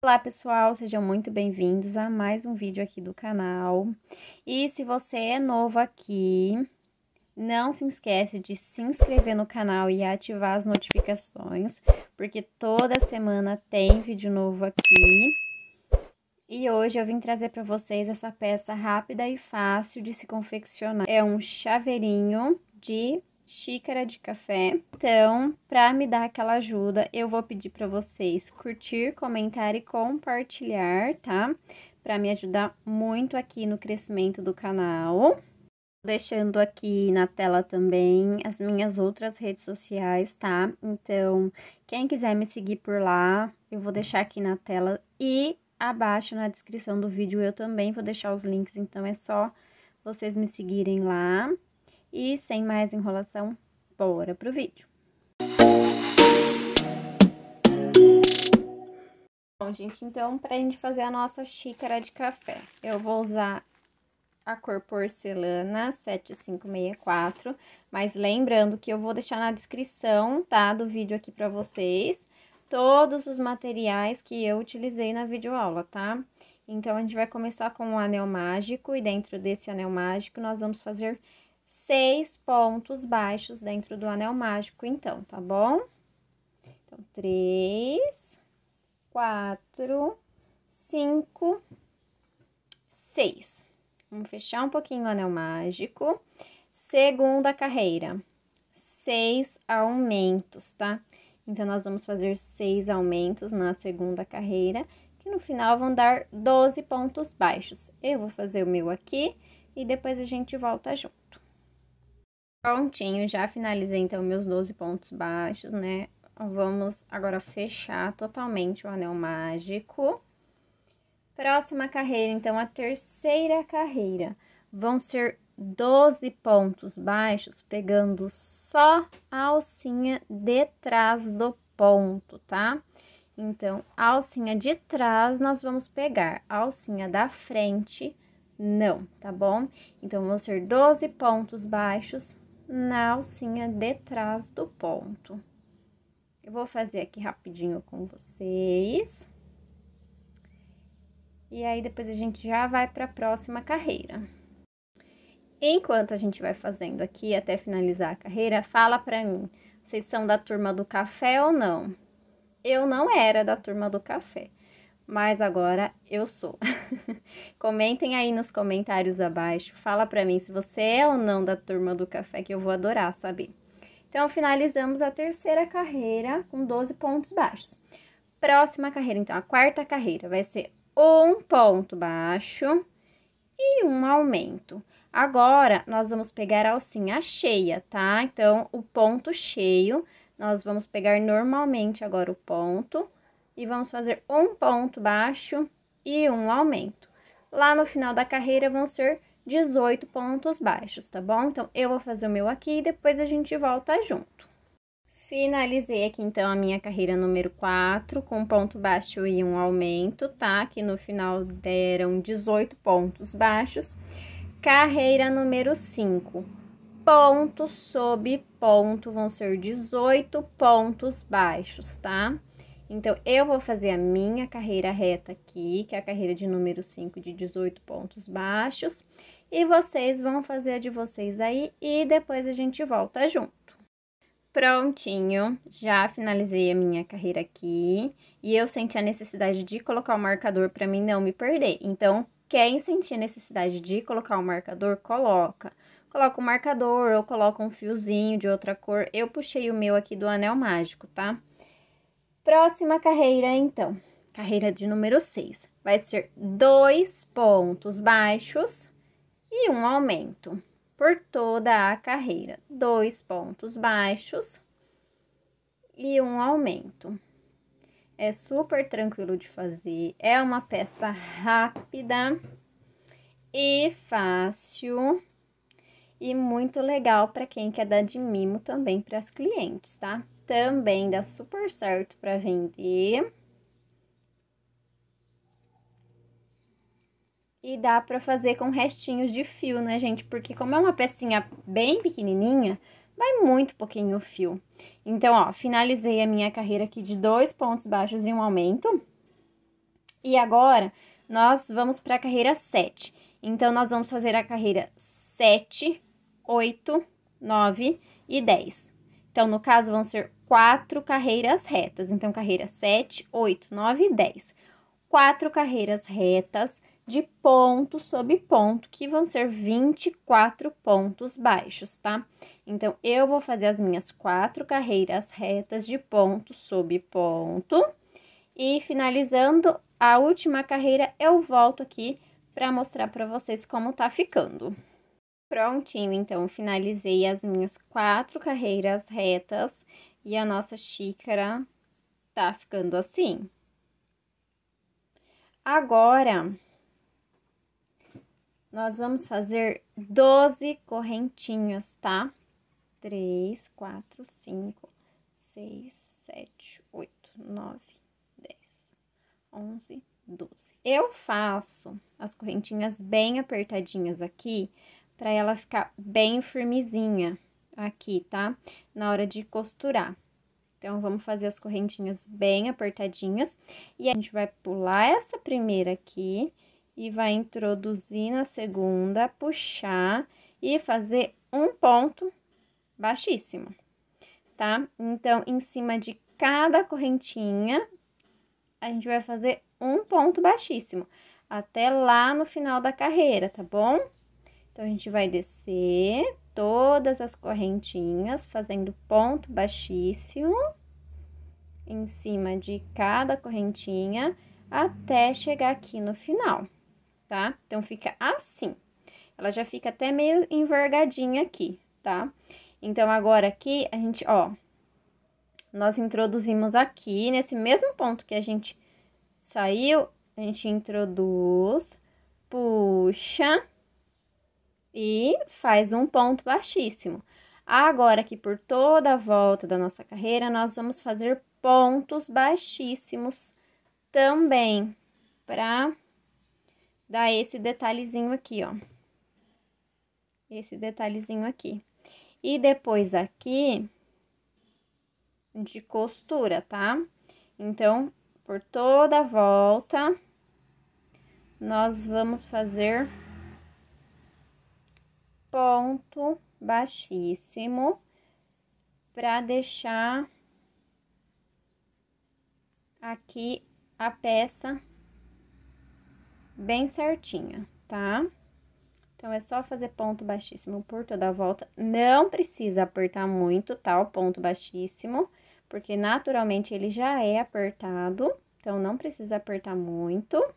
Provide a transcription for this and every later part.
Olá pessoal, sejam muito bem-vindos a mais um vídeo aqui do canal. E se você é novo aqui, não se esquece de se inscrever no canal e ativar as notificações, porque toda semana tem vídeo novo aqui. E hoje eu vim trazer para vocês essa peça rápida e fácil de se confeccionar. É um chaveirinho de xícara de café. Então, para me dar aquela ajuda, eu vou pedir para vocês curtir, comentar e compartilhar, tá? Para me ajudar muito aqui no crescimento do canal. Deixando aqui na tela também as minhas outras redes sociais, tá? Então, quem quiser me seguir por lá, eu vou deixar aqui na tela e abaixo na descrição do vídeo eu também vou deixar os links, então é só vocês me seguirem lá. E sem mais enrolação, bora pro vídeo. Bom, gente, então pra gente fazer a nossa xícara de café, eu vou usar a cor porcelana 7564, mas lembrando que eu vou deixar na descrição, tá, do vídeo aqui pra vocês, todos os materiais que eu utilizei na videoaula, tá? Então, a gente vai começar com o um anel mágico e dentro desse anel mágico nós vamos fazer seis pontos baixos dentro do anel mágico, então, tá bom? Então, três, quatro, cinco, seis. Vamos fechar um pouquinho o anel mágico. Segunda carreira, seis aumentos, tá? Então, nós vamos fazer seis aumentos na segunda carreira, que no final vão dar 12 pontos baixos. Eu vou fazer o meu aqui e depois a gente volta junto. Prontinho, já finalizei então meus 12 pontos baixos, né? Vamos agora fechar totalmente o anel mágico. Próxima carreira, então, a terceira carreira. Vão ser 12 pontos baixos, pegando só a alcinha de trás do ponto, tá? Então, a alcinha de trás, nós vamos pegar a alcinha da frente, não, tá bom? Então, vão ser 12 pontos baixos, na alcinha é de trás do ponto. Eu vou fazer aqui rapidinho com vocês. E aí, depois a gente já vai para a próxima carreira. Enquanto a gente vai fazendo aqui, até finalizar a carreira, fala para mim, vocês são da turma do café ou não? Eu não era da turma do café, mas agora eu sou. Comentem aí nos comentários abaixo. Fala para mim se você é ou não da turma do café, que eu vou adorar saber. Então, finalizamos a terceira carreira com 12 pontos baixos. Próxima carreira, então, a quarta carreira vai ser um ponto baixo e um aumento. Agora, nós vamos pegar a alcinha cheia, tá? Então, o ponto cheio, nós vamos pegar normalmente agora o ponto e vamos fazer um ponto baixo e um aumento. Lá no final da carreira vão ser 18 pontos baixos, tá bom? Então, eu vou fazer o meu aqui e depois a gente volta junto. Finalizei aqui, então, a minha carreira número 4, com ponto baixo e um aumento, tá? Que no final deram 18 pontos baixos. Carreira número 5, ponto sob ponto, vão ser 18 pontos baixos, tá? Então, eu vou fazer a minha carreira reta aqui, que é a carreira de número 5 de 18 pontos baixos, e vocês vão fazer a de vocês aí e depois a gente volta junto. Prontinho, já finalizei a minha carreira aqui e eu senti a necessidade de colocar o marcador para mim não me perder. Então, quem sentir a necessidade de colocar o marcador, coloca. Coloca o marcador ou coloca um fiozinho de outra cor. Eu puxei o meu aqui do anel mágico, tá? Próxima carreira, então, carreira de número 6, vai ser dois pontos baixos e um aumento por toda a carreira. Dois pontos baixos e um aumento. É super tranquilo de fazer, é uma peça rápida e fácil e muito legal para quem quer dar de mimo também para as clientes, tá? Também dá super certo para vender. E dá para fazer com restinhos de fio, né, gente? Porque como é uma pecinha bem pequenininha, vai muito pouquinho o fio. Então, ó, finalizei a minha carreira aqui de dois pontos baixos e um aumento. E agora, nós vamos para a carreira 7. Então, nós vamos fazer a carreira 7 8, 9 e 10. Então, no caso, vão ser quatro carreiras retas. Então, carreira 7, 8, 9 e 10. Quatro carreiras retas de ponto sobre ponto, que vão ser 24 pontos baixos, tá? Então, eu vou fazer as minhas quatro carreiras retas de ponto sobre ponto. E finalizando a última carreira, eu volto aqui para mostrar para vocês como tá ficando. Prontinho, então, finalizei as minhas quatro carreiras retas e a nossa xícara tá ficando assim. Agora, nós vamos fazer 12 correntinhas, tá? 3, 4, 5, 6, 7, 8, 9, 10, 11, 12. Eu faço as correntinhas bem apertadinhas aqui para ela ficar bem firmezinha aqui, tá? Na hora de costurar. Então, vamos fazer as correntinhas bem apertadinhas. E a gente vai pular essa primeira aqui e vai introduzir na segunda, puxar e fazer um ponto baixíssimo, tá? Então, em cima de cada correntinha, a gente vai fazer um ponto baixíssimo, até lá no final da carreira, tá bom? Então, a gente vai descer todas as correntinhas, fazendo ponto baixíssimo em cima de cada correntinha até chegar aqui no final, tá? Então, fica assim. Ela já fica até meio envergadinha aqui, tá? Então, agora aqui, a gente, ó, nós introduzimos aqui, nesse mesmo ponto que a gente saiu, a gente introduz, puxa e faz um ponto baixíssimo. Agora que por toda a volta da nossa carreira, nós vamos fazer pontos baixíssimos também, para dar esse detalhezinho aqui, ó. Esse detalhezinho aqui. E depois aqui, de costura, tá? Então, por toda a volta, nós vamos fazer ponto baixíssimo para deixar aqui a peça bem certinha, tá? Então, é só fazer ponto baixíssimo por toda a volta. Não precisa apertar muito, tá? O ponto baixíssimo, porque naturalmente ele já é apertado. Então, não precisa apertar muito. Então,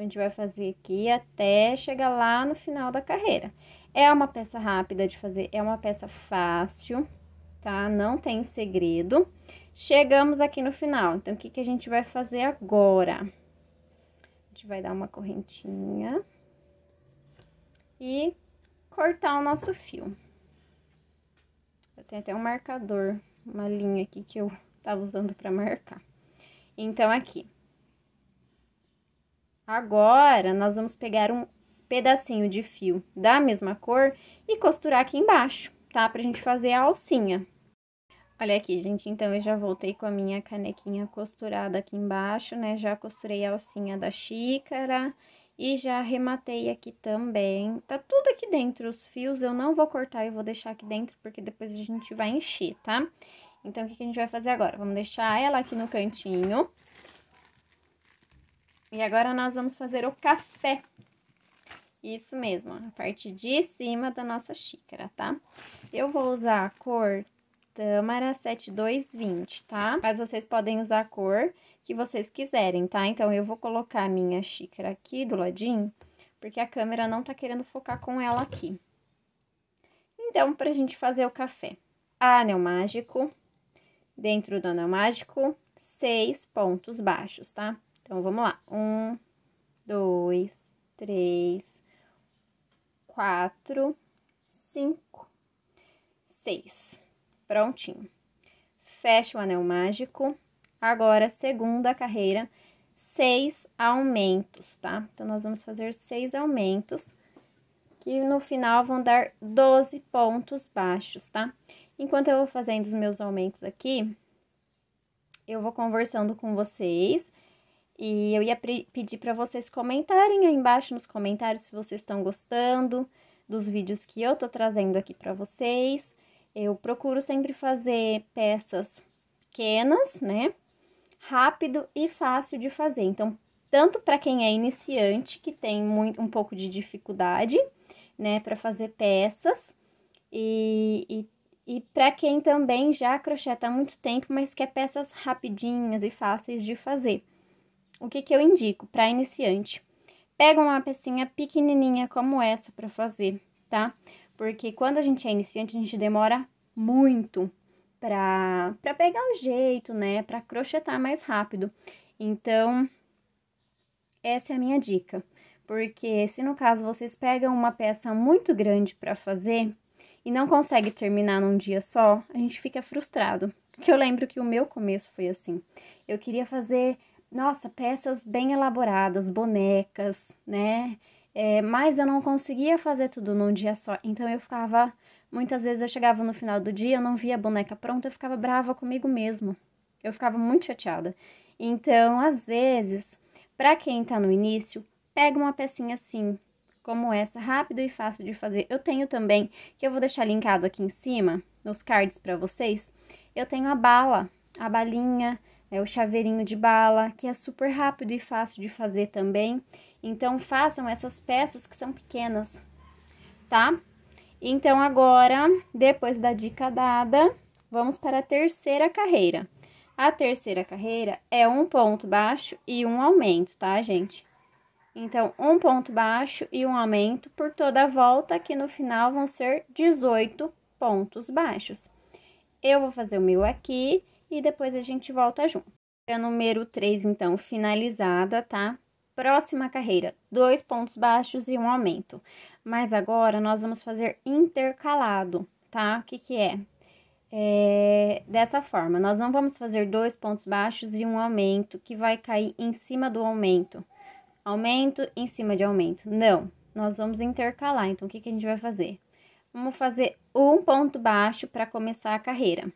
a gente vai fazer aqui até chegar lá no final da carreira. É uma peça rápida de fazer, é uma peça fácil, tá? Não tem segredo. Chegamos aqui no final, então, o que, que a gente vai fazer agora? A gente vai dar uma correntinha e cortar o nosso fio. Eu tenho até um marcador, uma linha aqui que eu tava usando para marcar. Então, aqui. Agora, nós vamos pegar um pedacinho de fio da mesma cor e costurar aqui embaixo, tá? Pra gente fazer a alcinha. Olha aqui, gente, então eu já voltei com a minha canequinha costurada aqui embaixo, né? Já costurei a alcinha da xícara e já arrematei aqui também. Tá tudo aqui dentro, os fios eu não vou cortar, eu vou deixar aqui dentro porque depois a gente vai encher, tá? Então, o que, que a gente vai fazer agora? Vamos deixar ela aqui no cantinho. E agora nós vamos fazer o café. Isso mesmo, a parte de cima da nossa xícara, tá? Eu vou usar a cor Tâmara 7220, tá? Mas vocês podem usar a cor que vocês quiserem, tá? Então, eu vou colocar a minha xícara aqui do ladinho, porque a câmera não tá querendo focar com ela aqui. Então, pra gente fazer o café. Anel mágico, dentro do anel mágico, seis pontos baixos, tá? Então, vamos lá. Um, dois, três, quatro, cinco, seis. Prontinho. Fecha o anel mágico. Agora, segunda carreira, seis aumentos, tá? Então, nós vamos fazer seis aumentos, que no final vão dar 12 pontos baixos, tá? Enquanto eu vou fazendo os meus aumentos aqui, eu vou conversando com vocês e eu ia pedir para vocês comentarem aí embaixo nos comentários se vocês estão gostando dos vídeos que eu tô trazendo aqui para vocês. Eu procuro sempre fazer peças pequenas, né? Rápido e fácil de fazer. Então, tanto para quem é iniciante, que tem muito, um pouco de dificuldade, né, para fazer peças, e, e e para quem também já crocheta há muito tempo, mas quer peças rapidinhas e fáceis de fazer. O que, que eu indico para iniciante? Pega uma pecinha pequenininha como essa para fazer, tá? Porque quando a gente é iniciante, a gente demora muito para pra pegar o jeito, né? Para crochetar mais rápido. Então, essa é a minha dica. Porque se no caso vocês pegam uma peça muito grande para fazer e não consegue terminar num dia só, a gente fica frustrado. Porque eu lembro que o meu começo foi assim. Eu queria fazer nossa, peças bem elaboradas, bonecas, né? É, mas eu não conseguia fazer tudo num dia só. Então eu ficava. Muitas vezes eu chegava no final do dia, eu não via a boneca pronta, eu ficava brava comigo mesmo. Eu ficava muito chateada. Então, às vezes, para quem tá no início, pega uma pecinha assim, como essa, rápido e fácil de fazer. Eu tenho também, que eu vou deixar linkado aqui em cima, nos cards para vocês, eu tenho a bala, a balinha é o chaveirinho de bala, que é super rápido e fácil de fazer também. Então, façam essas peças que são pequenas, tá? Então, agora, depois da dica dada, vamos para a terceira carreira. A terceira carreira é um ponto baixo e um aumento, tá, gente? Então, um ponto baixo e um aumento por toda a volta, que no final vão ser 18 pontos baixos. Eu vou fazer o meu aqui e depois a gente volta junto. A número 3, então, finalizada, tá? Próxima carreira, dois pontos baixos e um aumento. Mas agora nós vamos fazer intercalado, tá? O que que é? É, dessa forma, nós não vamos fazer dois pontos baixos e um aumento que vai cair em cima do aumento. Aumento em cima de aumento. Não, nós vamos intercalar. Então, o que, que a gente vai fazer? Vamos fazer um ponto baixo para começar a carreira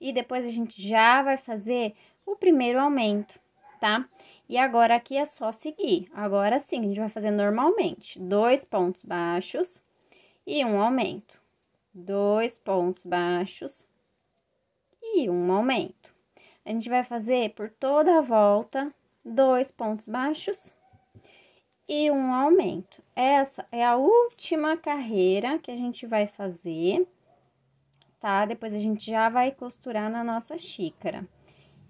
e depois a gente já vai fazer o primeiro aumento, tá? E agora aqui é só seguir. Agora sim, a gente vai fazer normalmente. Dois pontos baixos e um aumento. Dois pontos baixos e um aumento. A gente vai fazer por toda a volta dois pontos baixos e um aumento. Essa é a última carreira que a gente vai fazer depois a gente já vai costurar na nossa xícara.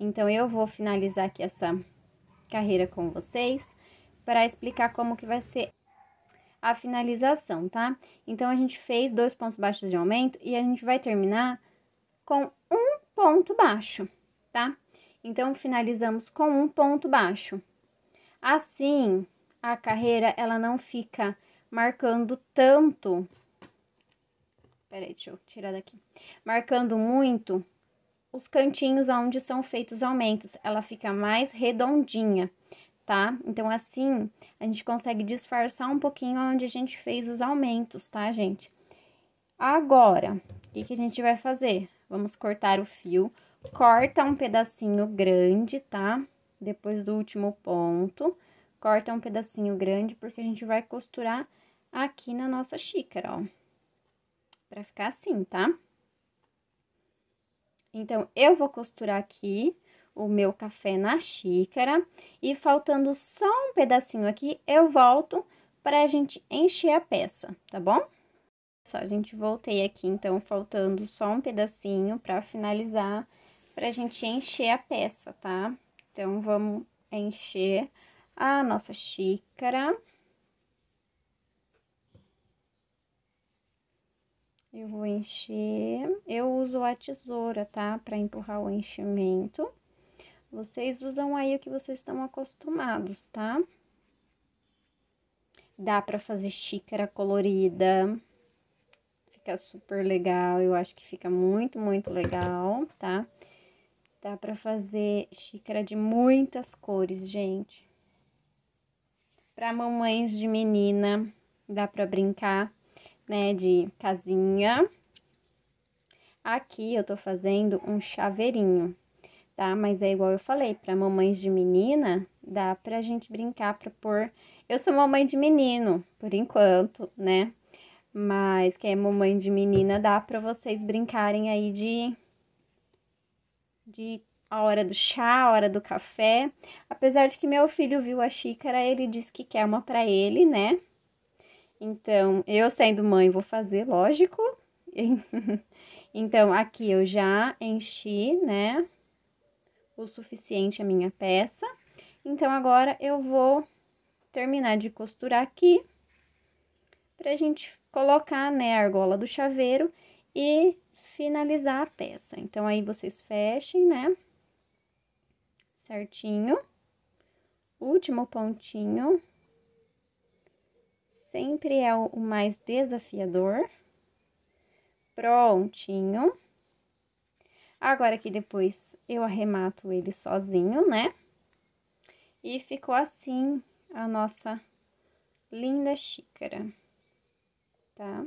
Então, eu vou finalizar aqui essa carreira com vocês para explicar como que vai ser a finalização, tá? Então, a gente fez dois pontos baixos de aumento e a gente vai terminar com um ponto baixo, tá? Então, finalizamos com um ponto baixo. Assim, a carreira, ela não fica marcando tanto Peraí, deixa eu tirar daqui. Marcando muito os cantinhos onde são feitos aumentos. Ela fica mais redondinha, tá? Então, assim, a gente consegue disfarçar um pouquinho onde a gente fez os aumentos, tá, gente? Agora, o que, que a gente vai fazer? Vamos cortar o fio. Corta um pedacinho grande, tá? Depois do último ponto. Corta um pedacinho grande, porque a gente vai costurar aqui na nossa xícara, ó pra ficar assim, tá? Então, eu vou costurar aqui o meu café na xícara e faltando só um pedacinho aqui, eu volto pra gente encher a peça, tá bom? Só, a gente voltei aqui, então, faltando só um pedacinho pra finalizar, pra gente encher a peça, tá? Então, vamos encher a nossa xícara. Eu vou encher. Eu uso a tesoura, tá? Pra empurrar o enchimento. Vocês usam aí o que vocês estão acostumados, tá? Dá pra fazer xícara colorida. Fica super legal. Eu acho que fica muito, muito legal, tá? Dá pra fazer xícara de muitas cores, gente. Pra mamães de menina, dá pra brincar né, de casinha. Aqui eu tô fazendo um chaveirinho, tá? Mas é igual eu falei, pra mamães de menina, dá pra gente brincar pra pôr... Eu sou mamãe de menino, por enquanto, né? Mas quem é mamãe de menina, dá pra vocês brincarem aí de... De a hora do chá, a hora do café. Apesar de que meu filho viu a xícara, ele disse que quer uma pra ele, né? Então, eu sendo mãe vou fazer, lógico. então, aqui eu já enchi, né, o suficiente a minha peça. Então, agora eu vou terminar de costurar aqui pra gente colocar, né, a argola do chaveiro e finalizar a peça. Então, aí vocês fechem, né, certinho. Último pontinho sempre é o mais desafiador. Prontinho. Agora que depois eu arremato ele sozinho, né? E ficou assim a nossa linda xícara, tá?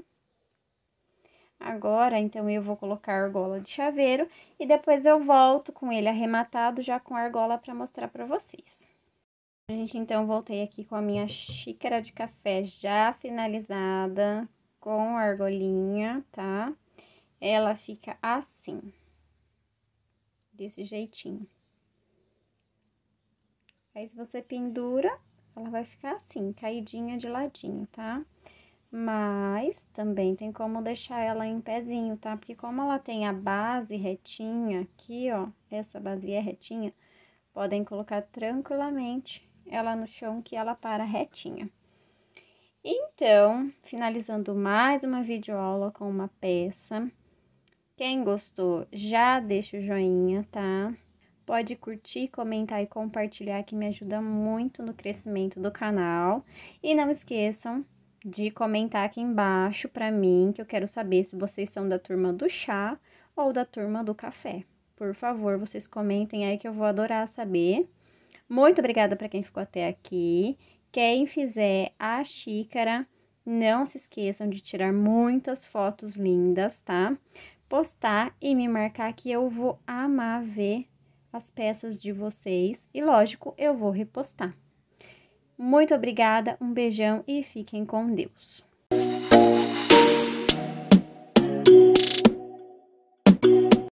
Agora, então, eu vou colocar a argola de chaveiro e depois eu volto com ele arrematado já com a argola para mostrar para vocês. Gente, então voltei aqui com a minha xícara de café já finalizada com a argolinha, tá? Ela fica assim, desse jeitinho. Aí, se você pendura, ela vai ficar assim, caidinha de ladinho, tá? Mas também tem como deixar ela em pezinho, tá? Porque como ela tem a base retinha aqui, ó, essa base é retinha, podem colocar tranquilamente ela no chão que ela para retinha. Então, finalizando mais uma videoaula com uma peça. Quem gostou, já deixa o joinha, tá? Pode curtir, comentar e compartilhar que me ajuda muito no crescimento do canal. E não esqueçam de comentar aqui embaixo para mim, que eu quero saber se vocês são da turma do chá ou da turma do café. Por favor, vocês comentem aí que eu vou adorar saber. Muito obrigada para quem ficou até aqui. Quem fizer a xícara, não se esqueçam de tirar muitas fotos lindas, tá? Postar e me marcar que eu vou amar ver as peças de vocês e, lógico, eu vou repostar. Muito obrigada, um beijão e fiquem com Deus.